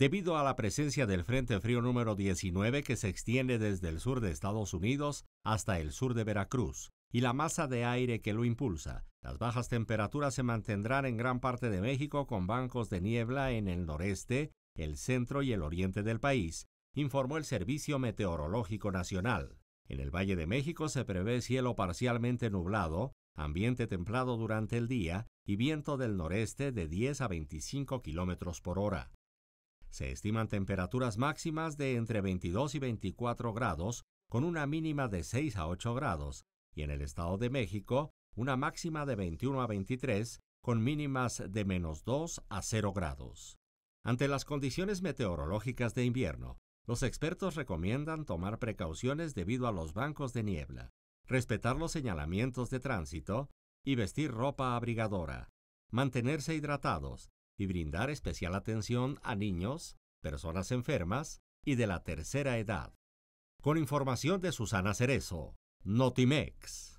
Debido a la presencia del Frente Frío número 19 que se extiende desde el sur de Estados Unidos hasta el sur de Veracruz y la masa de aire que lo impulsa, las bajas temperaturas se mantendrán en gran parte de México con bancos de niebla en el noreste, el centro y el oriente del país, informó el Servicio Meteorológico Nacional. En el Valle de México se prevé cielo parcialmente nublado, ambiente templado durante el día y viento del noreste de 10 a 25 kilómetros por hora. Se estiman temperaturas máximas de entre 22 y 24 grados, con una mínima de 6 a 8 grados, y en el Estado de México, una máxima de 21 a 23, con mínimas de menos 2 a 0 grados. Ante las condiciones meteorológicas de invierno, los expertos recomiendan tomar precauciones debido a los bancos de niebla, respetar los señalamientos de tránsito y vestir ropa abrigadora, mantenerse hidratados, y brindar especial atención a niños, personas enfermas y de la tercera edad. Con información de Susana Cerezo, Notimex.